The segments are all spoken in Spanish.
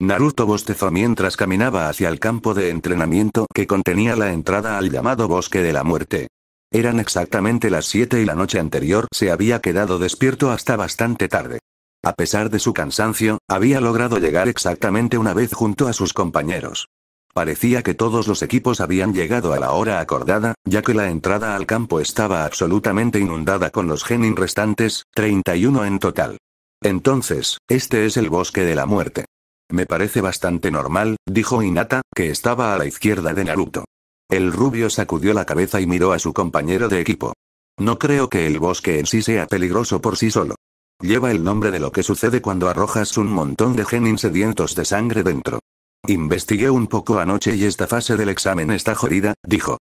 Naruto bostezó mientras caminaba hacia el campo de entrenamiento que contenía la entrada al llamado Bosque de la Muerte. Eran exactamente las 7 y la noche anterior se había quedado despierto hasta bastante tarde. A pesar de su cansancio, había logrado llegar exactamente una vez junto a sus compañeros. Parecía que todos los equipos habían llegado a la hora acordada, ya que la entrada al campo estaba absolutamente inundada con los genin restantes, 31 en total. Entonces, este es el bosque de la muerte. Me parece bastante normal, dijo Inata, que estaba a la izquierda de Naruto. El rubio sacudió la cabeza y miró a su compañero de equipo. No creo que el bosque en sí sea peligroso por sí solo. Lleva el nombre de lo que sucede cuando arrojas un montón de genin sedientos de sangre dentro. Investigué un poco anoche y esta fase del examen está jodida, dijo.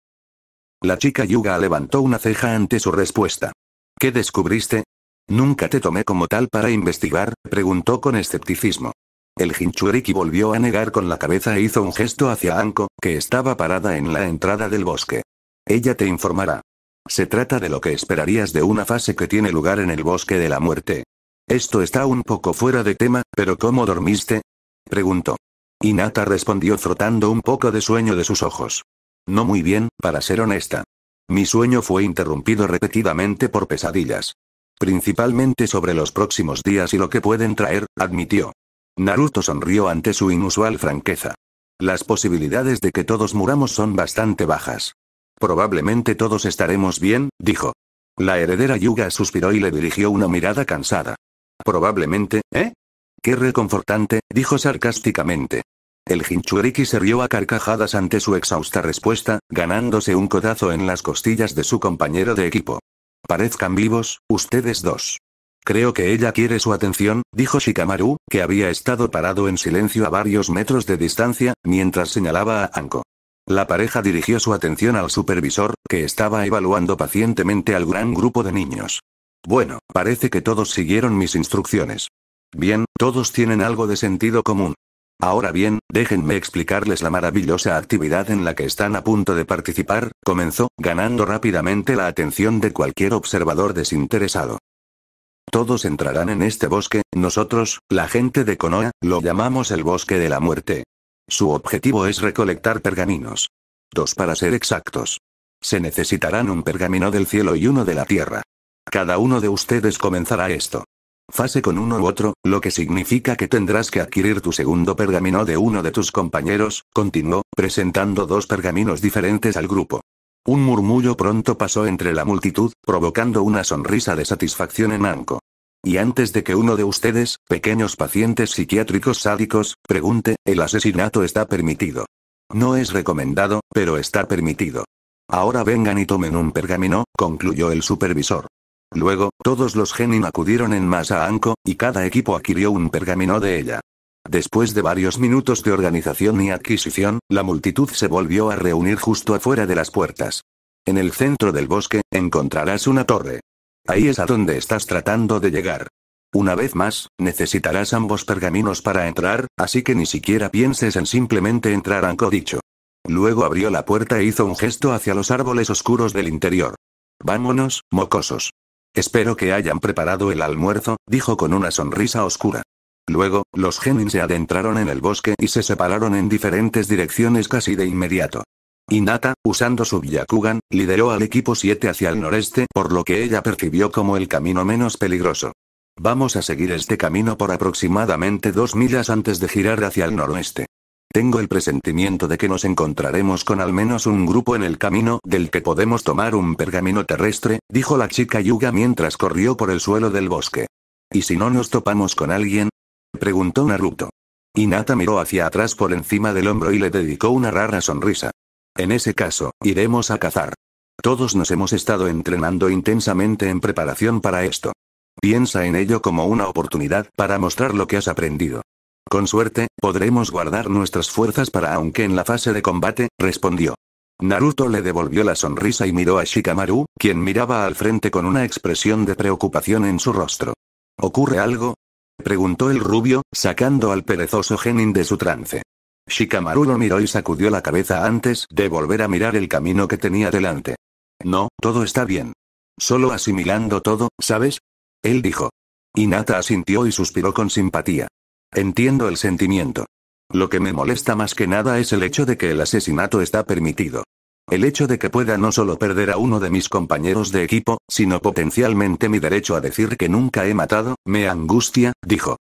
La chica Yuga levantó una ceja ante su respuesta. ¿Qué descubriste? Nunca te tomé como tal para investigar, preguntó con escepticismo. El Jinchuriki volvió a negar con la cabeza e hizo un gesto hacia Anko, que estaba parada en la entrada del bosque. Ella te informará. Se trata de lo que esperarías de una fase que tiene lugar en el bosque de la muerte. Esto está un poco fuera de tema, pero ¿cómo dormiste? preguntó. Inata respondió frotando un poco de sueño de sus ojos. No muy bien, para ser honesta. Mi sueño fue interrumpido repetidamente por pesadillas. Principalmente sobre los próximos días y lo que pueden traer, admitió. Naruto sonrió ante su inusual franqueza. Las posibilidades de que todos muramos son bastante bajas. Probablemente todos estaremos bien, dijo. La heredera Yuga suspiró y le dirigió una mirada cansada. Probablemente, ¿eh? Qué reconfortante, dijo sarcásticamente. El Hinchuriki se rió a carcajadas ante su exhausta respuesta, ganándose un codazo en las costillas de su compañero de equipo. Parezcan vivos, ustedes dos. Creo que ella quiere su atención, dijo Shikamaru, que había estado parado en silencio a varios metros de distancia, mientras señalaba a Anko. La pareja dirigió su atención al supervisor, que estaba evaluando pacientemente al gran grupo de niños. Bueno, parece que todos siguieron mis instrucciones. Bien, todos tienen algo de sentido común. Ahora bien, déjenme explicarles la maravillosa actividad en la que están a punto de participar, comenzó, ganando rápidamente la atención de cualquier observador desinteresado. Todos entrarán en este bosque, nosotros, la gente de Conoa, lo llamamos el bosque de la muerte. Su objetivo es recolectar pergaminos. Dos para ser exactos. Se necesitarán un pergamino del cielo y uno de la tierra. Cada uno de ustedes comenzará esto. Fase con uno u otro, lo que significa que tendrás que adquirir tu segundo pergamino de uno de tus compañeros, continuó, presentando dos pergaminos diferentes al grupo. Un murmullo pronto pasó entre la multitud, provocando una sonrisa de satisfacción en Anko. Y antes de que uno de ustedes, pequeños pacientes psiquiátricos sádicos, pregunte, el asesinato está permitido. No es recomendado, pero está permitido. Ahora vengan y tomen un pergamino, concluyó el supervisor. Luego, todos los genin acudieron en masa a Anko, y cada equipo adquirió un pergamino de ella. Después de varios minutos de organización y adquisición, la multitud se volvió a reunir justo afuera de las puertas. En el centro del bosque, encontrarás una torre. Ahí es a donde estás tratando de llegar. Una vez más, necesitarás ambos pergaminos para entrar, así que ni siquiera pienses en simplemente entrar, a dicho. Luego abrió la puerta e hizo un gesto hacia los árboles oscuros del interior. Vámonos, mocosos. Espero que hayan preparado el almuerzo, dijo con una sonrisa oscura. Luego, los genin se adentraron en el bosque y se separaron en diferentes direcciones casi de inmediato. Inata, usando su Byakugan, lideró al equipo 7 hacia el noreste, por lo que ella percibió como el camino menos peligroso. Vamos a seguir este camino por aproximadamente dos millas antes de girar hacia el noroeste. Tengo el presentimiento de que nos encontraremos con al menos un grupo en el camino del que podemos tomar un pergamino terrestre, dijo la chica Yuga mientras corrió por el suelo del bosque. Y si no nos topamos con alguien, preguntó Naruto. Inata miró hacia atrás por encima del hombro y le dedicó una rara sonrisa. En ese caso, iremos a cazar. Todos nos hemos estado entrenando intensamente en preparación para esto. Piensa en ello como una oportunidad para mostrar lo que has aprendido. Con suerte, podremos guardar nuestras fuerzas para aunque en la fase de combate, respondió. Naruto le devolvió la sonrisa y miró a Shikamaru, quien miraba al frente con una expresión de preocupación en su rostro. ¿Ocurre algo? preguntó el rubio, sacando al perezoso Genin de su trance. Shikamaru lo miró y sacudió la cabeza antes de volver a mirar el camino que tenía delante. No, todo está bien. Solo asimilando todo, ¿sabes? Él dijo. Inata asintió y suspiró con simpatía. Entiendo el sentimiento. Lo que me molesta más que nada es el hecho de que el asesinato está permitido. El hecho de que pueda no solo perder a uno de mis compañeros de equipo, sino potencialmente mi derecho a decir que nunca he matado, me angustia, dijo.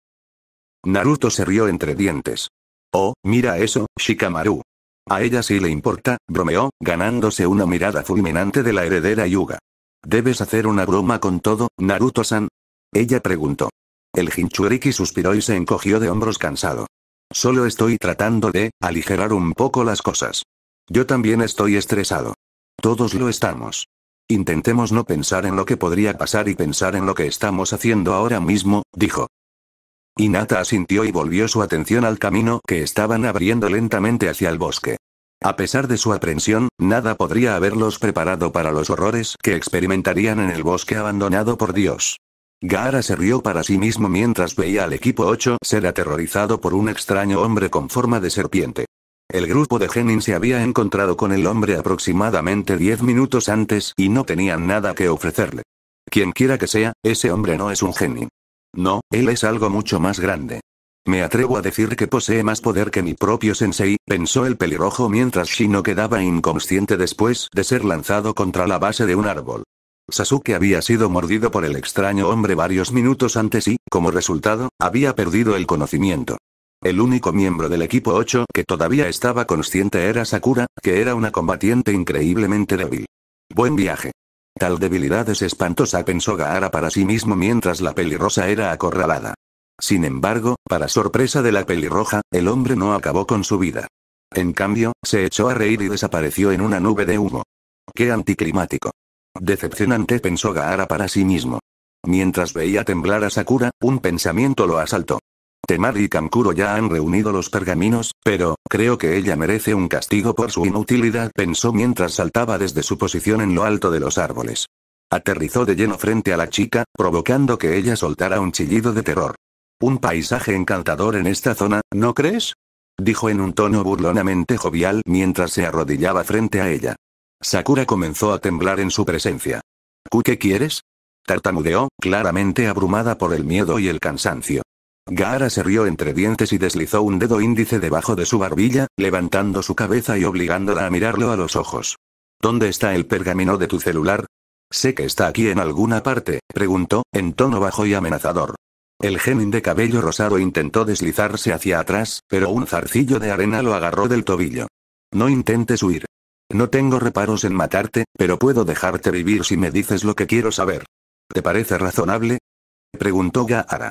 Naruto se rió entre dientes. Oh, mira eso, Shikamaru. A ella sí le importa, bromeó, ganándose una mirada fulminante de la heredera Yuga. ¿Debes hacer una broma con todo, Naruto-san? Ella preguntó. El Hinchuriki suspiró y se encogió de hombros cansado. Solo estoy tratando de aligerar un poco las cosas. Yo también estoy estresado. Todos lo estamos. Intentemos no pensar en lo que podría pasar y pensar en lo que estamos haciendo ahora mismo, dijo. Inata asintió y volvió su atención al camino que estaban abriendo lentamente hacia el bosque. A pesar de su aprensión, nada podría haberlos preparado para los horrores que experimentarían en el bosque abandonado por Dios. Gaara se rió para sí mismo mientras veía al equipo 8 ser aterrorizado por un extraño hombre con forma de serpiente. El grupo de genin se había encontrado con el hombre aproximadamente 10 minutos antes y no tenían nada que ofrecerle. Quien quiera que sea, ese hombre no es un genin. No, él es algo mucho más grande. Me atrevo a decir que posee más poder que mi propio sensei, pensó el pelirrojo mientras Shino quedaba inconsciente después de ser lanzado contra la base de un árbol. Sasuke había sido mordido por el extraño hombre varios minutos antes y, como resultado, había perdido el conocimiento. El único miembro del equipo 8 que todavía estaba consciente era Sakura, que era una combatiente increíblemente débil. Buen viaje. Tal debilidad es espantosa, pensó Gaara para sí mismo mientras la pelirrosa era acorralada. Sin embargo, para sorpresa de la pelirroja, el hombre no acabó con su vida. En cambio, se echó a reír y desapareció en una nube de humo. ¡Qué anticlimático! Decepcionante pensó Gaara para sí mismo. Mientras veía temblar a Sakura, un pensamiento lo asaltó. Temari y Kankuro ya han reunido los pergaminos, pero, creo que ella merece un castigo por su inutilidad, pensó mientras saltaba desde su posición en lo alto de los árboles. Aterrizó de lleno frente a la chica, provocando que ella soltara un chillido de terror. Un paisaje encantador en esta zona, ¿no crees? Dijo en un tono burlonamente jovial mientras se arrodillaba frente a ella. Sakura comenzó a temblar en su presencia. ¿Qué quieres? Tartamudeó, claramente abrumada por el miedo y el cansancio. Gaara se rió entre dientes y deslizó un dedo índice debajo de su barbilla, levantando su cabeza y obligándola a mirarlo a los ojos. ¿Dónde está el pergamino de tu celular? Sé que está aquí en alguna parte, preguntó, en tono bajo y amenazador. El gemin de cabello rosado intentó deslizarse hacia atrás, pero un zarcillo de arena lo agarró del tobillo. No intentes huir. No tengo reparos en matarte, pero puedo dejarte vivir si me dices lo que quiero saber. ¿Te parece razonable? Preguntó Gaara.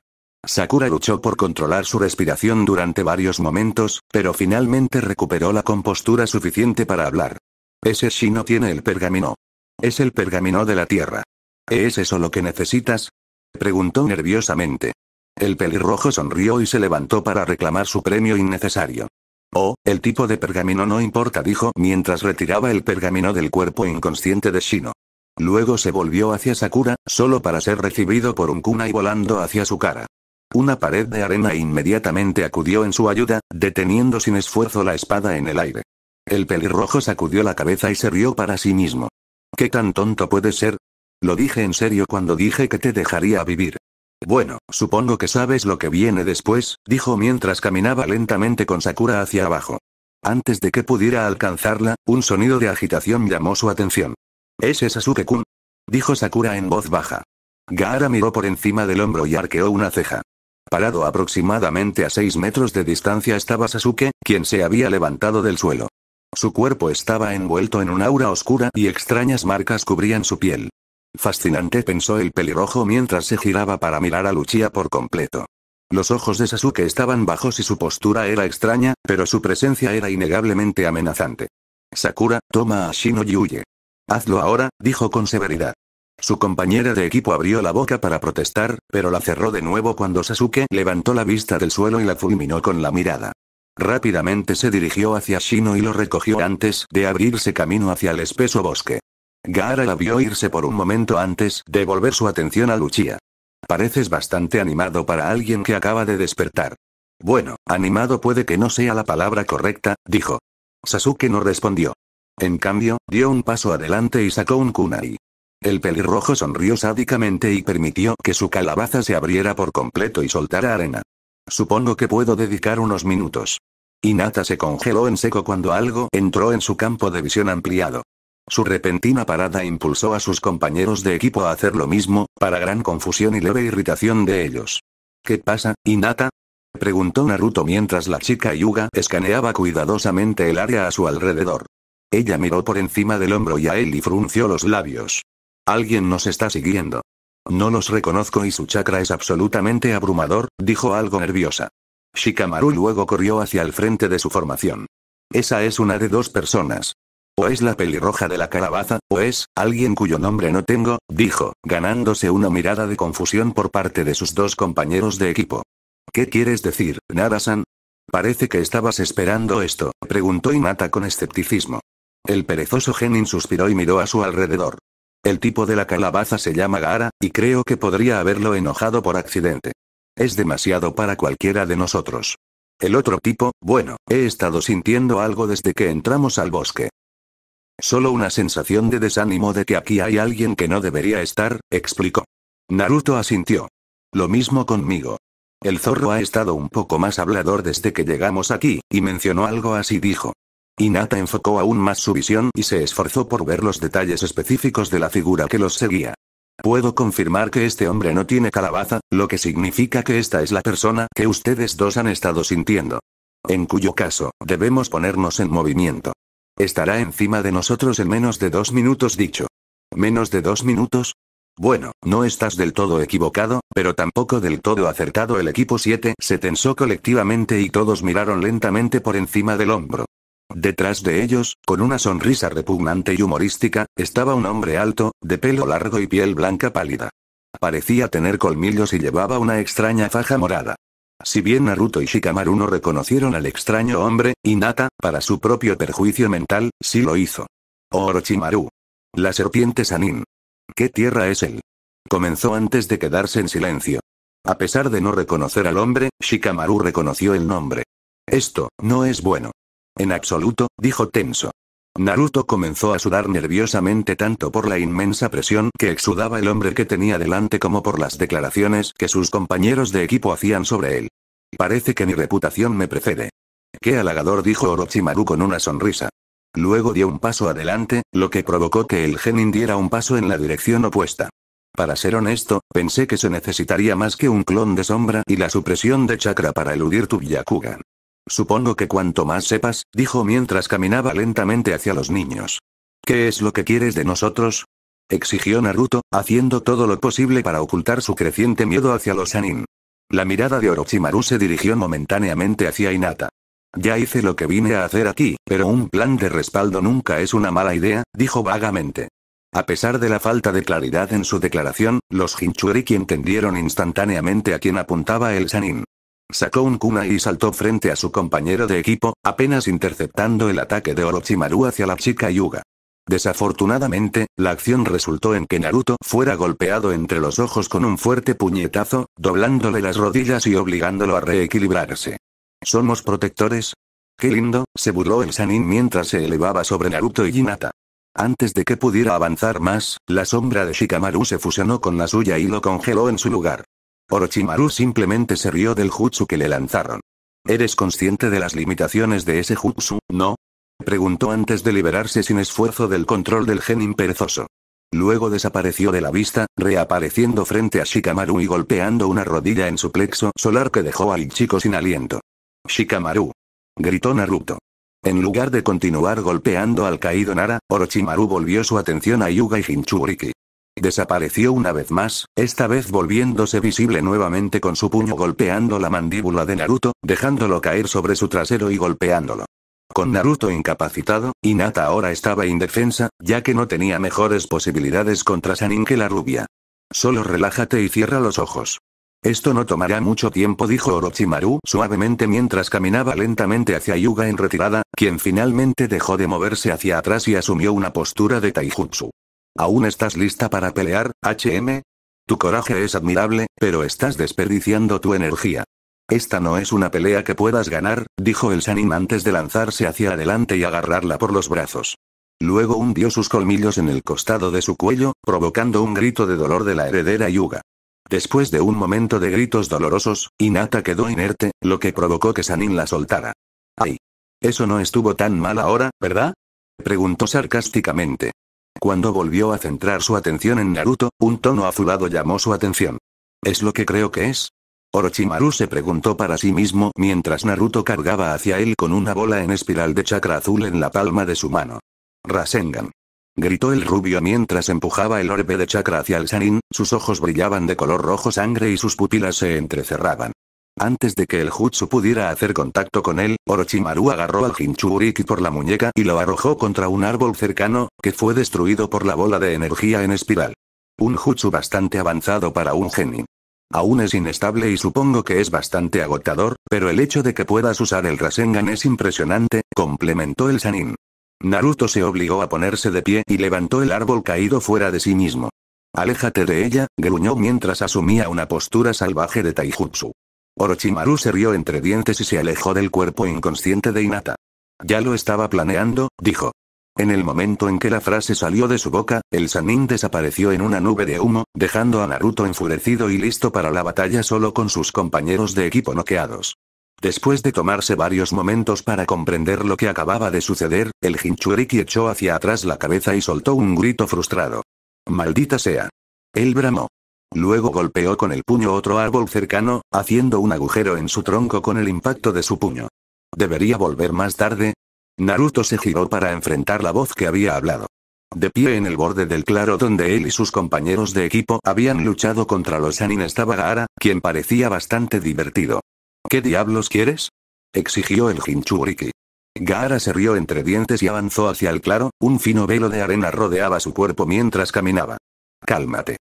Sakura luchó por controlar su respiración durante varios momentos, pero finalmente recuperó la compostura suficiente para hablar. Ese Shino tiene el pergamino. Es el pergamino de la Tierra. ¿Es eso lo que necesitas? Preguntó nerviosamente. El pelirrojo sonrió y se levantó para reclamar su premio innecesario. Oh, el tipo de pergamino no importa, dijo mientras retiraba el pergamino del cuerpo inconsciente de Shino. Luego se volvió hacia Sakura, solo para ser recibido por un kunai volando hacia su cara. Una pared de arena inmediatamente acudió en su ayuda, deteniendo sin esfuerzo la espada en el aire. El pelirrojo sacudió la cabeza y se rió para sí mismo. ¿Qué tan tonto puede ser? Lo dije en serio cuando dije que te dejaría vivir. Bueno, supongo que sabes lo que viene después, dijo mientras caminaba lentamente con Sakura hacia abajo. Antes de que pudiera alcanzarla, un sonido de agitación llamó su atención. ¿Ese Sasuke-kun? dijo Sakura en voz baja. Gaara miró por encima del hombro y arqueó una ceja. Parado aproximadamente a 6 metros de distancia estaba Sasuke, quien se había levantado del suelo. Su cuerpo estaba envuelto en un aura oscura y extrañas marcas cubrían su piel. Fascinante pensó el pelirrojo mientras se giraba para mirar a Luchia por completo. Los ojos de Sasuke estaban bajos y su postura era extraña, pero su presencia era innegablemente amenazante. Sakura, toma a y huye. Hazlo ahora, dijo con severidad. Su compañera de equipo abrió la boca para protestar, pero la cerró de nuevo cuando Sasuke levantó la vista del suelo y la fulminó con la mirada. Rápidamente se dirigió hacia Shino y lo recogió antes de abrirse camino hacia el espeso bosque. Gaara la vio irse por un momento antes de volver su atención a Luchia. Pareces bastante animado para alguien que acaba de despertar. Bueno, animado puede que no sea la palabra correcta, dijo. Sasuke no respondió. En cambio, dio un paso adelante y sacó un kunai. El pelirrojo sonrió sádicamente y permitió que su calabaza se abriera por completo y soltara arena. Supongo que puedo dedicar unos minutos. Inata se congeló en seco cuando algo entró en su campo de visión ampliado. Su repentina parada impulsó a sus compañeros de equipo a hacer lo mismo, para gran confusión y leve irritación de ellos. ¿Qué pasa, Inata? preguntó Naruto mientras la chica Yuga escaneaba cuidadosamente el área a su alrededor. Ella miró por encima del hombro y a él y frunció los labios. Alguien nos está siguiendo. No los reconozco y su chakra es absolutamente abrumador, dijo algo nerviosa. Shikamaru luego corrió hacia el frente de su formación. Esa es una de dos personas. O es la pelirroja de la calabaza, o es, alguien cuyo nombre no tengo, dijo, ganándose una mirada de confusión por parte de sus dos compañeros de equipo. ¿Qué quieres decir, Narasan? Parece que estabas esperando esto, preguntó Inata con escepticismo. El perezoso Genin suspiró y miró a su alrededor. El tipo de la calabaza se llama Gara, y creo que podría haberlo enojado por accidente. Es demasiado para cualquiera de nosotros. El otro tipo, bueno, he estado sintiendo algo desde que entramos al bosque. Solo una sensación de desánimo de que aquí hay alguien que no debería estar, explicó. Naruto asintió. Lo mismo conmigo. El zorro ha estado un poco más hablador desde que llegamos aquí, y mencionó algo así dijo. Inata enfocó aún más su visión y se esforzó por ver los detalles específicos de la figura que los seguía. Puedo confirmar que este hombre no tiene calabaza, lo que significa que esta es la persona que ustedes dos han estado sintiendo. En cuyo caso, debemos ponernos en movimiento. Estará encima de nosotros en menos de dos minutos dicho. ¿Menos de dos minutos? Bueno, no estás del todo equivocado, pero tampoco del todo acertado. El equipo 7 se tensó colectivamente y todos miraron lentamente por encima del hombro. Detrás de ellos, con una sonrisa repugnante y humorística, estaba un hombre alto, de pelo largo y piel blanca pálida. Parecía tener colmillos y llevaba una extraña faja morada. Si bien Naruto y Shikamaru no reconocieron al extraño hombre, Inata, para su propio perjuicio mental, sí lo hizo. Oh, Orochimaru. La serpiente Sanin. ¿Qué tierra es él? Comenzó antes de quedarse en silencio. A pesar de no reconocer al hombre, Shikamaru reconoció el nombre. Esto, no es bueno. En absoluto, dijo tenso. Naruto comenzó a sudar nerviosamente tanto por la inmensa presión que exudaba el hombre que tenía delante como por las declaraciones que sus compañeros de equipo hacían sobre él. Parece que mi reputación me precede. Qué halagador dijo Orochimaru con una sonrisa. Luego dio un paso adelante, lo que provocó que el genin diera un paso en la dirección opuesta. Para ser honesto, pensé que se necesitaría más que un clon de sombra y la supresión de chakra para eludir tu Byakugan. Supongo que cuanto más sepas, dijo mientras caminaba lentamente hacia los niños. ¿Qué es lo que quieres de nosotros? exigió Naruto, haciendo todo lo posible para ocultar su creciente miedo hacia los Sanin. La mirada de Orochimaru se dirigió momentáneamente hacia Inata. Ya hice lo que vine a hacer aquí, pero un plan de respaldo nunca es una mala idea, dijo vagamente. A pesar de la falta de claridad en su declaración, los Hinchuriki entendieron instantáneamente a quién apuntaba el Sanin. Sacó un kunai y saltó frente a su compañero de equipo, apenas interceptando el ataque de Orochimaru hacia la chica Yuga. Desafortunadamente, la acción resultó en que Naruto fuera golpeado entre los ojos con un fuerte puñetazo, doblándole las rodillas y obligándolo a reequilibrarse. ¿Somos protectores? ¡Qué lindo! se burló el Sanin mientras se elevaba sobre Naruto y Hinata. Antes de que pudiera avanzar más, la sombra de Shikamaru se fusionó con la suya y lo congeló en su lugar. Orochimaru simplemente se rió del jutsu que le lanzaron. ¿Eres consciente de las limitaciones de ese jutsu, no? Preguntó antes de liberarse sin esfuerzo del control del genin perezoso. Luego desapareció de la vista, reapareciendo frente a Shikamaru y golpeando una rodilla en su plexo solar que dejó al chico sin aliento. Shikamaru. Gritó Naruto. En lugar de continuar golpeando al caído Nara, Orochimaru volvió su atención a Yuga y Hinchuriki. Desapareció una vez más, esta vez volviéndose visible nuevamente con su puño golpeando la mandíbula de Naruto, dejándolo caer sobre su trasero y golpeándolo. Con Naruto incapacitado, Inata ahora estaba indefensa, ya que no tenía mejores posibilidades contra Sanin que la rubia. Solo relájate y cierra los ojos. Esto no tomará mucho tiempo dijo Orochimaru suavemente mientras caminaba lentamente hacia Yuga en retirada, quien finalmente dejó de moverse hacia atrás y asumió una postura de taijutsu. ¿Aún estás lista para pelear, HM? Tu coraje es admirable, pero estás desperdiciando tu energía. Esta no es una pelea que puedas ganar, dijo el Sanin antes de lanzarse hacia adelante y agarrarla por los brazos. Luego hundió sus colmillos en el costado de su cuello, provocando un grito de dolor de la heredera Yuga. Después de un momento de gritos dolorosos, Inata quedó inerte, lo que provocó que Sanin la soltara. ¡Ay! Eso no estuvo tan mal ahora, ¿verdad? preguntó sarcásticamente. Cuando volvió a centrar su atención en Naruto, un tono azulado llamó su atención. ¿Es lo que creo que es? Orochimaru se preguntó para sí mismo mientras Naruto cargaba hacia él con una bola en espiral de chakra azul en la palma de su mano. Rasengan. Gritó el rubio mientras empujaba el orbe de chakra hacia el Sanin, sus ojos brillaban de color rojo sangre y sus pupilas se entrecerraban. Antes de que el jutsu pudiera hacer contacto con él, Orochimaru agarró al Jinchuriki por la muñeca y lo arrojó contra un árbol cercano, que fue destruido por la bola de energía en espiral. Un jutsu bastante avanzado para un genin. Aún es inestable y supongo que es bastante agotador, pero el hecho de que puedas usar el Rasengan es impresionante, complementó el Sanin. Naruto se obligó a ponerse de pie y levantó el árbol caído fuera de sí mismo. Aléjate de ella, gruñó mientras asumía una postura salvaje de taijutsu. Orochimaru se rió entre dientes y se alejó del cuerpo inconsciente de Inata. Ya lo estaba planeando, dijo. En el momento en que la frase salió de su boca, el Sanin desapareció en una nube de humo, dejando a Naruto enfurecido y listo para la batalla solo con sus compañeros de equipo noqueados. Después de tomarse varios momentos para comprender lo que acababa de suceder, el Hinchuriki echó hacia atrás la cabeza y soltó un grito frustrado. ¡Maldita sea! Él bramó. Luego golpeó con el puño otro árbol cercano, haciendo un agujero en su tronco con el impacto de su puño. ¿Debería volver más tarde? Naruto se giró para enfrentar la voz que había hablado. De pie en el borde del claro donde él y sus compañeros de equipo habían luchado contra los Anin estaba Gaara, quien parecía bastante divertido. ¿Qué diablos quieres? exigió el Hinchuriki. Gaara se rió entre dientes y avanzó hacia el claro, un fino velo de arena rodeaba su cuerpo mientras caminaba. Cálmate.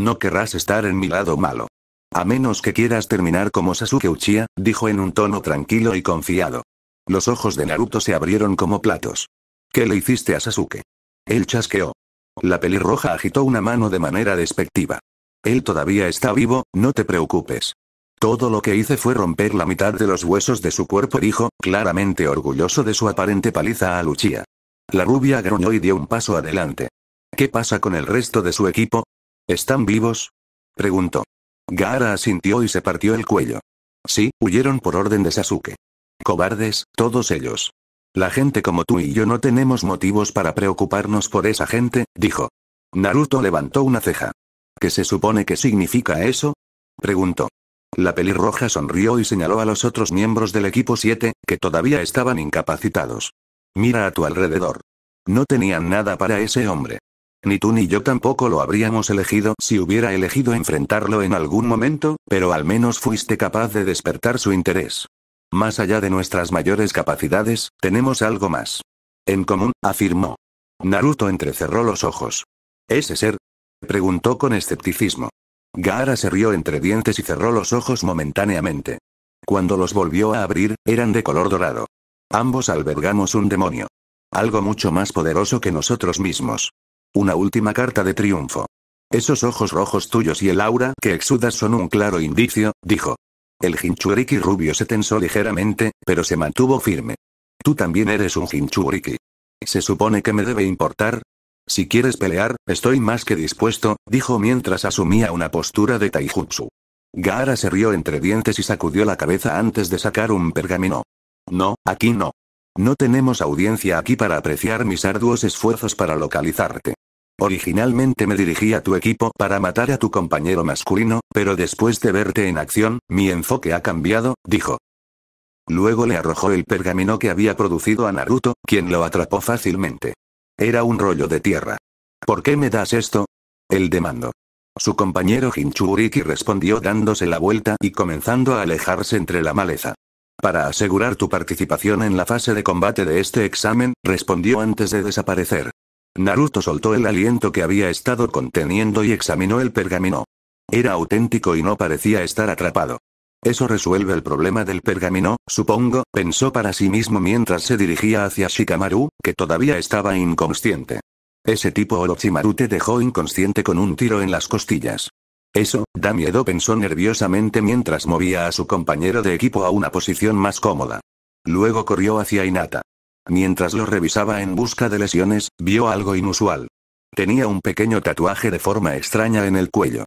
No querrás estar en mi lado malo. A menos que quieras terminar como Sasuke Uchiha, dijo en un tono tranquilo y confiado. Los ojos de Naruto se abrieron como platos. ¿Qué le hiciste a Sasuke? Él chasqueó. La pelirroja agitó una mano de manera despectiva. Él todavía está vivo, no te preocupes. Todo lo que hice fue romper la mitad de los huesos de su cuerpo, dijo, claramente orgulloso de su aparente paliza a Uchiha. La rubia gruñó y dio un paso adelante. ¿Qué pasa con el resto de su equipo? ¿Están vivos? preguntó. Gaara asintió y se partió el cuello. Sí, huyeron por orden de Sasuke. Cobardes, todos ellos. La gente como tú y yo no tenemos motivos para preocuparnos por esa gente, dijo. Naruto levantó una ceja. ¿Qué se supone que significa eso? preguntó. La pelirroja sonrió y señaló a los otros miembros del equipo 7, que todavía estaban incapacitados. Mira a tu alrededor. No tenían nada para ese hombre. Ni tú ni yo tampoco lo habríamos elegido si hubiera elegido enfrentarlo en algún momento, pero al menos fuiste capaz de despertar su interés. Más allá de nuestras mayores capacidades, tenemos algo más. En común, afirmó. Naruto entrecerró los ojos. ¿Ese ser? Preguntó con escepticismo. Gaara se rió entre dientes y cerró los ojos momentáneamente. Cuando los volvió a abrir, eran de color dorado. Ambos albergamos un demonio. Algo mucho más poderoso que nosotros mismos. Una última carta de triunfo. Esos ojos rojos tuyos y el aura que exudas son un claro indicio, dijo. El hinchuriki rubio se tensó ligeramente, pero se mantuvo firme. Tú también eres un hinchuriki. ¿Se supone que me debe importar? Si quieres pelear, estoy más que dispuesto, dijo mientras asumía una postura de taijutsu. Gaara se rió entre dientes y sacudió la cabeza antes de sacar un pergamino. No, aquí no. No tenemos audiencia aquí para apreciar mis arduos esfuerzos para localizarte. Originalmente me dirigí a tu equipo para matar a tu compañero masculino, pero después de verte en acción, mi enfoque ha cambiado, dijo. Luego le arrojó el pergamino que había producido a Naruto, quien lo atrapó fácilmente. Era un rollo de tierra. ¿Por qué me das esto? El demandó. Su compañero Hinchuriki respondió dándose la vuelta y comenzando a alejarse entre la maleza. Para asegurar tu participación en la fase de combate de este examen, respondió antes de desaparecer. Naruto soltó el aliento que había estado conteniendo y examinó el pergamino. Era auténtico y no parecía estar atrapado. Eso resuelve el problema del pergamino, supongo, pensó para sí mismo mientras se dirigía hacia Shikamaru, que todavía estaba inconsciente. Ese tipo Orochimaru te dejó inconsciente con un tiro en las costillas. Eso, da miedo, pensó nerviosamente mientras movía a su compañero de equipo a una posición más cómoda. Luego corrió hacia Inata. Mientras lo revisaba en busca de lesiones, vio algo inusual. Tenía un pequeño tatuaje de forma extraña en el cuello.